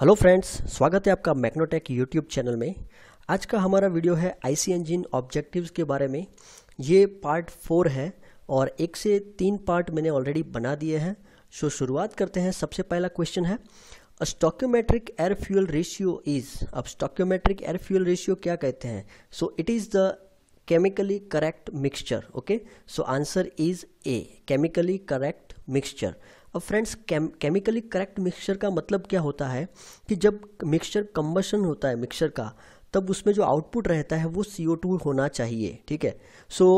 Hello friends स्वागत है आपका मैक्नोटेक यूट्यूब चैनल में आज का हमारा वीडियो है आईसी इंजिन ऑब्जेक्टिव्स के बारे में ये पार्ट फोर है और एक से तीन पार्ट मैंने ऑलरेडी बना दिए हैं सो शुरुआत करते हैं सबसे पहला क्वेश्चन है stoichiometric air fuel ratio is अब स्टॉक्योमेट्रिक एयर फ्यूल रेशियो क्या कहते हैं so it is the chemically correct mixture okay so answer is A chemically correct mixture अब friends chem chemically correct mixture का मतलब क्या होता है कि जब मिक्सचर कम्बशन होता है मिक्सचर का तब उसमें जो आउटपुट रहता है वो सी होना चाहिए ठीक है सो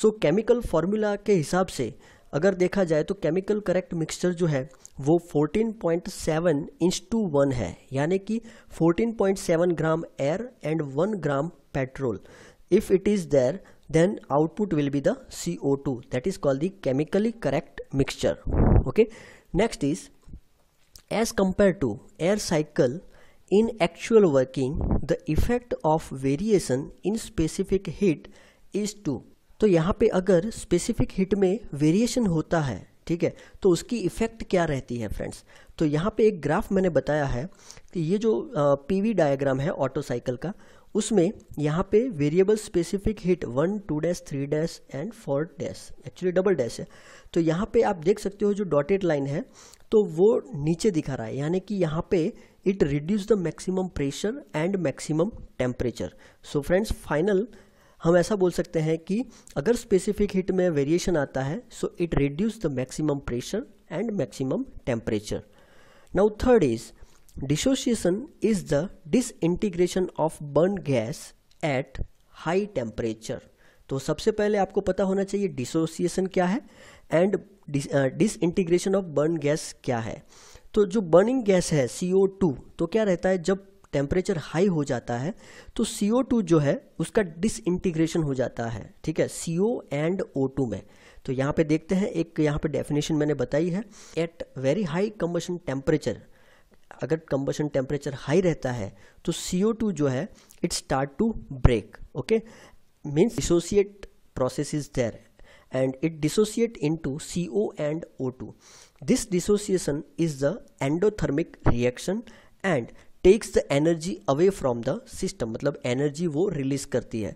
सो केमिकल फार्मूला के हिसाब से अगर देखा जाए तो केमिकल करेक्ट मिक्सचर जो है वो 14.7 इंच टू वन है यानी कि 14.7 gram air and one gram petrol if it is there then output will be the CO2 that is called the chemically correct mixture okay next is as compared to air cycle in actual working the effect of variation in specific heat is to तो यहाँ पे अगर specific heat में variation होता है ठीक है तो उसकी इफ़ेक्ट क्या रहती है फ्रेंड्स तो यहाँ पे एक ग्राफ मैंने बताया है कि ये जो पीवी डायग्राम है ऑटो साइकिल का उसमें यहाँ पे variable specific heat one two dash three dash and four dash actually double dash है तो यहाँ पे आप देख सकते हो जो डॉटेड लाइन है तो वो नीचे दिखा रहा है यानी कि यहाँ पे it reduce the maximum pressure and maximum temperature so friends final हम ऐसा बोल सकते हैं कि अगर स्पेसिफिक हिट में वेरिएशन आता है so it reduce the maximum pressure and maximum temperature now third is Dissociation is the disintegration of burn gas at high temperature. तो सबसे पहले आपको पता होना चाहिए डिसोसिएशन क्या है and disintegration of burn gas क्या है तो जो बर्निंग गैस है सी तो क्या रहता है जब टेम्परेचर हाई हो जाता है तो CO2 जो है उसका डिसइंटीग्रेशन हो जाता है ठीक है CO एंड O2 में तो यहाँ पे देखते हैं एक यहाँ पे डेफिनेशन मैंने बताई है at very high combustion temperature अगर कंबशन टेम्परेचर हाई रहता है तो सी जो है it start to break okay means dissociate process is there and it dissociate into CO and O2. This dissociation is the endothermic reaction and takes the energy away from the system मतलब energy वो release करती है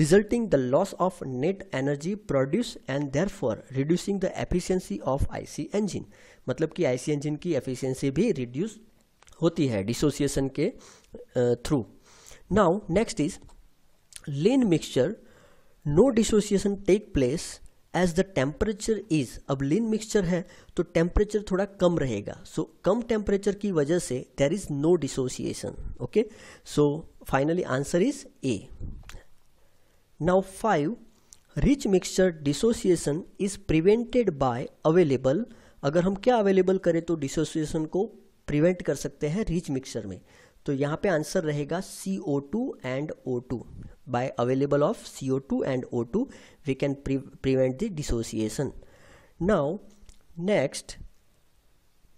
resulting the loss of net energy produced and therefore reducing the efficiency of IC engine मतलब कि IC engine की efficiency भी reduce होती है डिसोसिएशन के through now next is lean mixture no dissociation take place as the temperature is अब lean mixture है तो टेम्परेचर थोड़ा कम रहेगा सो so, कम टेम्परेचर की वजह से there is no dissociation okay so finally answer is A now five rich mixture dissociation is prevented by available अगर हम क्या अवेलेबल करें तो डिसोसिएशन को प्रिवेंट कर सकते हैं रिच मिक्सचर में तो यहाँ पे आंसर रहेगा C O two and O two by available of C O two and O two we can prevent the dissociation now next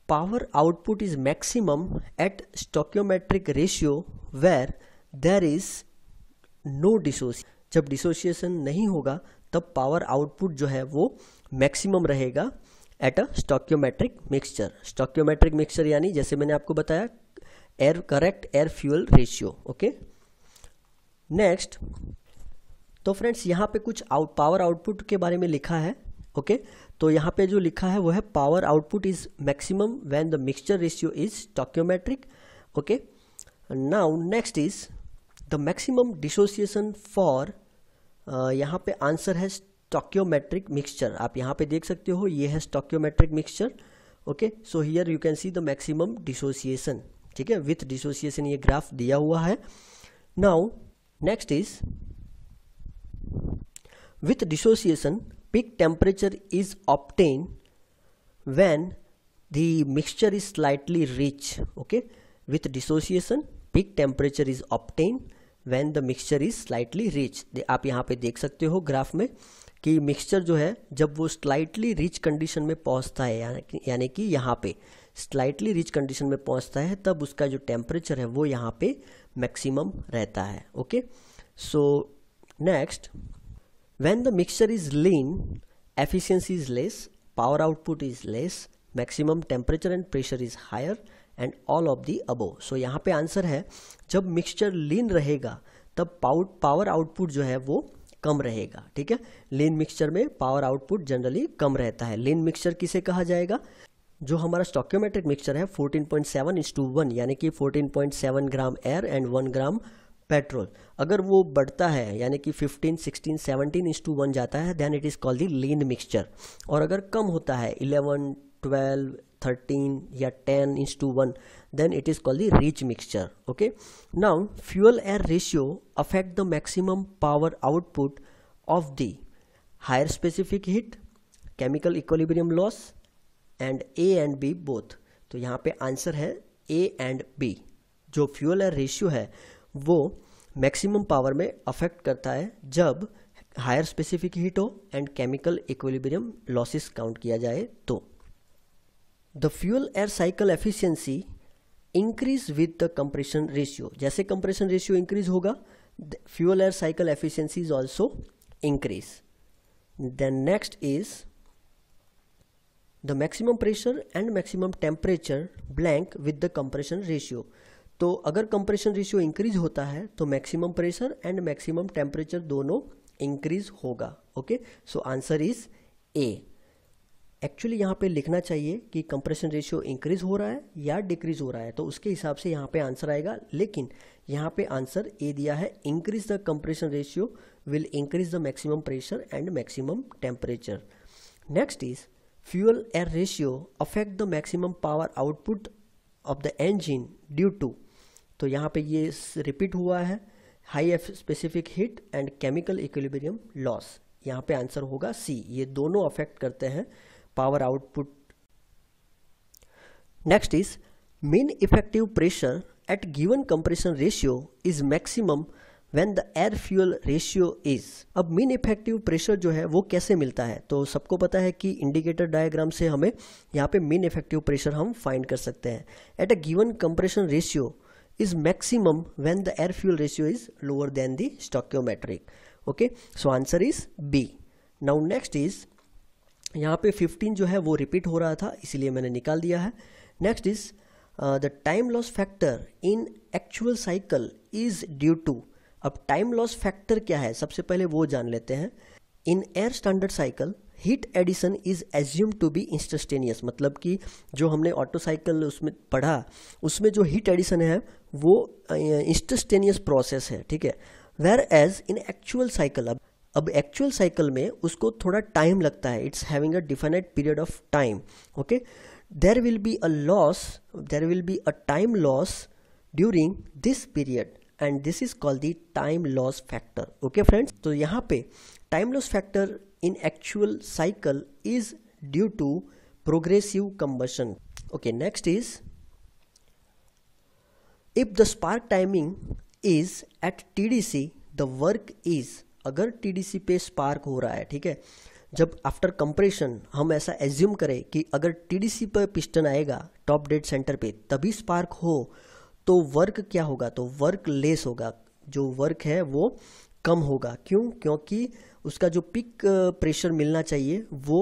power output is maximum at stoichiometric ratio where there is no dissociate जब dissociation नहीं होगा तब power output जो है वो maximum रहेगा at a stoichiometric mixture stoichiometric mixture यानी जैसे मैंने आपको बताया air correct air fuel ratio okay next तो फ्रेंड्स यहाँ पे कुछ आउट पावर आउटपुट के बारे में लिखा है ओके okay? तो यहाँ पे जो लिखा है वो है power output is maximum when the mixture ratio is stoichiometric okay now next is the maximum dissociation for यहाँ पे आंसर है स्टॉक्योमेट्रिक मिक्सचर आप यहाँ पे देख सकते हो ये है stoichiometric mixture okay so here you can see the maximum dissociation ठीक है विथ डिसोसिएशन ये ग्राफ दिया हुआ है now next is with dissociation peak temperature is obtain when the mixture is slightly rich okay with dissociation peak temperature is obtain when the mixture is slightly rich आप यहाँ पे देख सकते हो ग्राफ में कि मिक्सचर जो है जब वो स्लाइटली रिच कंडीशन में पहुंचता है यानी कि यहाँ पे स्लाइटली रिच कंडीशन में पहुंचता है तब उसका जो टेम्परेचर है वो यहाँ पे मैक्सिमम रहता है okay so next when the mixture is lean efficiency is less power output is less maximum temperature and pressure is higher and all of the above so यहाँ पे आंसर है जब मिक्सचर लीन रहेगा तब पावर आउटपुट जो है वो कम रहेगा ठीक है लीन मिक्सचर में पावर आउटपुट जनरली कम रहता है लीन मिक्सचर किसे कहा जाएगा जो हमारा स्टॉक्योमेट्रिक मिक्सचर है 14.7 point seven is to one यानी कि 14.7 gram air and 1 gram petrol अगर वो बढ़ता है यानी कि 15, 16, 17 इंस टू वन जाता है then it is called the lean mixture और अगर कम होता है 11, 12 13 yeah 10 is to 1 then it is called the rich mixture okay now fuel air ratio affect the maximum power output of the higher specific heat chemical equilibrium loss and a and b both तो यहाँ पे answer is A and B जो fuel air ratio है वो maximum power में affect करता है जब हायर स्पेसिफिक हीट हो and chemical equilibrium losses count किया जाए तो the fuel air cycle efficiency increase with the compression ratio जैसे कंप्रेशन रेशियो इंक्रीज होगा fuel air cycle efficiency is also increase then next is the maximum pressure and maximum temperature blank with the compression ratio तो अगर compression ratio increase होता है तो maximum pressure and maximum temperature दोनों increase होगा okay so answer is A actually यहाँ पे लिखना चाहिए कि कंप्रेशन रेशियो इंक्रीज हो रहा है या डिक्रीज हो रहा है तो उसके हिसाब से यहाँ पे आंसर आएगा लेकिन यहाँ पे आंसर ए दिया है increase the compression ratio will increase the maximum pressure and maximum temperature next is fuel air ratio affect the maximum power output of the engine due to तो यहाँ पे ये रिपीट हुआ है high F specific heat and chemical equilibrium loss यहाँ पे answer होगा सी ये दोनों अफेक्ट करते हैं power output. Next is mean effective pressure at given compression ratio is maximum when the air fuel ratio is. अब mean effective pressure जो है वो कैसे मिलता है तो सबको पता है कि indicator diagram से हमें यहाँ पे mean effective pressure हम find कर सकते हैं At a given compression ratio is maximum when the air fuel ratio is lower than the stoichiometric okay so answer is b now next is यहाँ पे 15 जो है वो रिपीट हो रहा था इसीलिए मैंने निकाल दिया है next is the time loss factor in actual cycle is due to अब टाइम लॉस फैक्टर क्या है सबसे पहले वो जान लेते हैं in air standard cycle heat addition is assume to be instantaneous मतलब कि जो हमने ऑटो साइकिल उसमें पढ़ा उसमें जो हीट एडिशन है वो इंस्टस्टेनियस uh, प्रोसेस है ठीक है whereas in actual cycle अब अब एक्चुअल साइकिल में उसको थोड़ा टाइम लगता है it's having a definite period of time okay there will be a loss there will be a time loss during this period and this is called the time loss factor okay friends तो यहाँ पे time loss factor in actual cycle is due to progressive okay next is if the spark timing is at T D C the work is अगर T पे spark हो रहा है ठीक है जब आफ्टर कंप्रेशन हम ऐसा एज्यूम करें कि अगर टी पर पिस्टन आएगा टॉप डेड सेंटर पे तभी स्पार्क हो तो वर्क क्या होगा तो वर्क लेस होगा जो वर्क है वो कम होगा क्यों क्योंकि उसका जो पिक प्रेशर मिलना चाहिए वो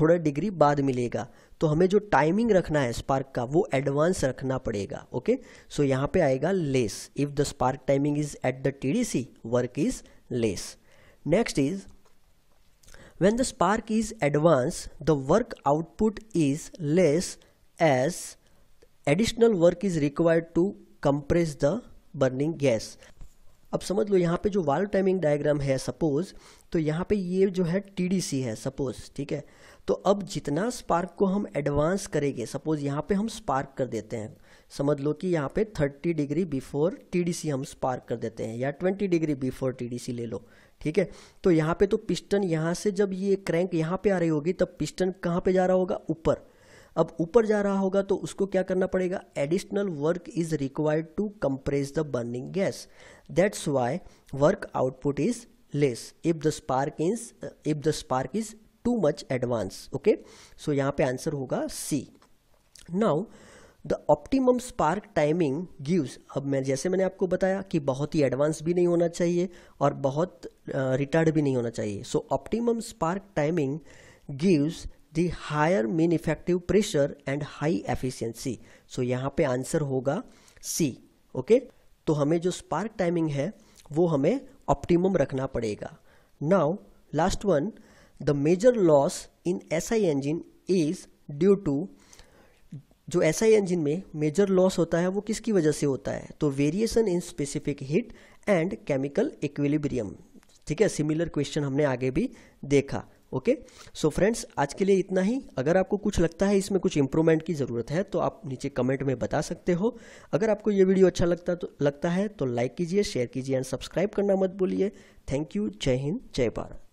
थोड़ा डिग्री बाद मिलेगा तो हमें जो टाइमिंग रखना है स्पार्क का वो एडवांस रखना पड़ेगा ओके सो so, यहाँ पे आएगा less if the spark timing is at the T work is less Next is when the spark is advanced, the work output is less as additional work is required to compress the burning gas. अब समझ लो यहाँ पे जो valve timing diagram है suppose तो यहाँ पे ये जो है टीडीसी है सपोज ठीक है तो अब जितना स्पार्क को हम एडवांस करेंगे सपोज यहाँ पे हम स्पार्क कर देते हैं समझ लो कि यहाँ पे 30 डिग्री बिफोर टीडीसी हम स्पार्क कर देते हैं या 20 डिग्री बिफोर टीडीसी ले लो ठीक है तो यहाँ पे तो पिस्टन यहाँ से जब ये क्रैंक यहाँ पे आ रही होगी तब पिस्टन कहाँ पे जा रहा होगा ऊपर अब ऊपर जा रहा होगा तो उसको क्या करना पड़ेगा additional work is required to compress the burning gas that's why work output is less if the spark is if the spark is too much advance okay so यहाँ पे आंसर होगा C now the optimum spark timing gives अब मैं जैसे मैंने आपको बताया कि बहुत ही एडवांस भी नहीं होना चाहिए और बहुत रिटर्ड uh, भी नहीं होना चाहिए so optimum spark timing gives the higher mean effective pressure and high efficiency so यहाँ पे आंसर होगा सी ओके okay? तो हमें जो स्पार्क टाइमिंग है वो हमें ऑप्टिमम रखना पड़ेगा now last one the major loss in S I engine is due to जो एस आई इंजिन में मेजर लॉस होता है वो किसकी वजह से होता है तो variation in specific heat and chemical equilibrium ठीक है सिमिलर क्वेश्चन हमने आगे भी देखा ओके सो फ्रेंड्स आज के लिए इतना ही अगर आपको कुछ लगता है इसमें कुछ इंप्रूवमेंट की ज़रूरत है तो आप नीचे कमेंट में बता सकते हो अगर आपको ये वीडियो अच्छा लगता तो लगता है तो लाइक कीजिए शेयर कीजिए एंड सब्सक्राइब करना मत बोलिए थैंक यू जय हिंद जय भारत